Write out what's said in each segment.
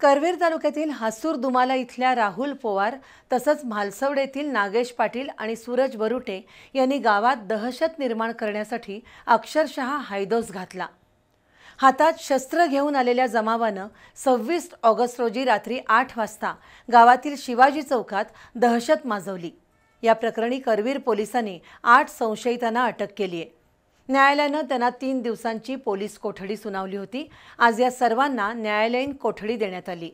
करवीर तालुक्यातील हासूर दुमाला इथल्या राहुल पोवार तसंच म्हालसवड येथील नागेश पाटील आणि सूरज बरुटे यांनी गावात दहशत निर्माण करण्यासाठी अक्षरशः हायदोस घातला हातात शस्त्र घेऊन आलेल्या जमावानं सव्वीस ऑगस्ट रोजी रात्री आठ वाजता गावातील शिवाजी चौकात दहशत माजवली या प्रकरणी करवीर पोलिसांनी आठ संशयितांना अटक केली आहे न्यायालयानं त्यांना तीन दिवसांची पोलीस कोठडी सुनावली होती आज या सर्वांना न्यायालयीन कोठडी देण्यात आली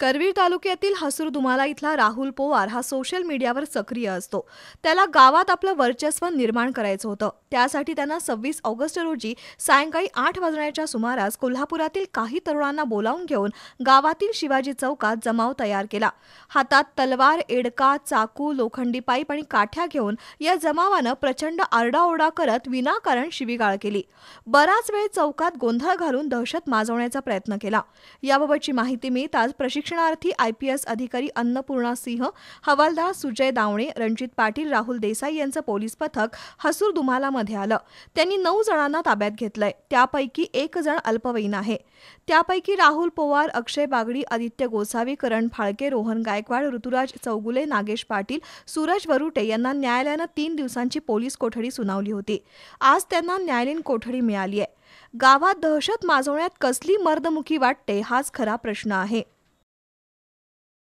करवीर तालुक्यातील हसूर दुमाला इथला राहुल पोवार हा सोशल मीडियावर सक्रिय असतो त्याला गावात आपलं वर्चस्व निर्माण करायचं होतं त्यासाठी त्यांना सव्वीस ऑगस्ट रोजी सायंकाळी आठ वाजण्याच्या सुमारास कोल्हापुरातील काही तरुणांना बोलावून घेऊन गावातील शिवाजी चौकात जमाव तयार केला हातात तलवार एडका चाकू लोखंडी पाईप आणि काठ्या घेऊन या जमावानं प्रचंड आरडाओरडा करत विनाकारण शिवीगाळ केली बराच वेळ चौकात गोंधळ घालून दहशत माजवण्याचा प्रयत्न केला याबाबतची माहिती मिळताच प्रशिक्षण प्रशिक्षणार्थी आयपीएस अधिकारी अन्नपूर्णा सिंह हवालदार सुजय दावणे रणजित पाटील राहुल देसाई यांचं पोलीस पथक हसूर दुमालामध्ये आलं त्यांनी नऊ जणांना ताब्यात घेतलंय त्यापैकी एक जण अल्पवयीन आहे त्यापैकी राहुल पोवार अक्षय बागडी आदित्य गोसावी करण फाळके रोहन गायकवाड ऋतुराज चौगुले नागेश पाटील सूरज वरुटे यांना न्यायालयानं तीन दिवसांची पोलीस कोठडी सुनावली होती आज त्यांना न्यायालयीन कोठडी मिळाली आहे गावात दहशत माजवण्यात कसली मर्दमुखी वाटते हाच खरा प्रश्न आहे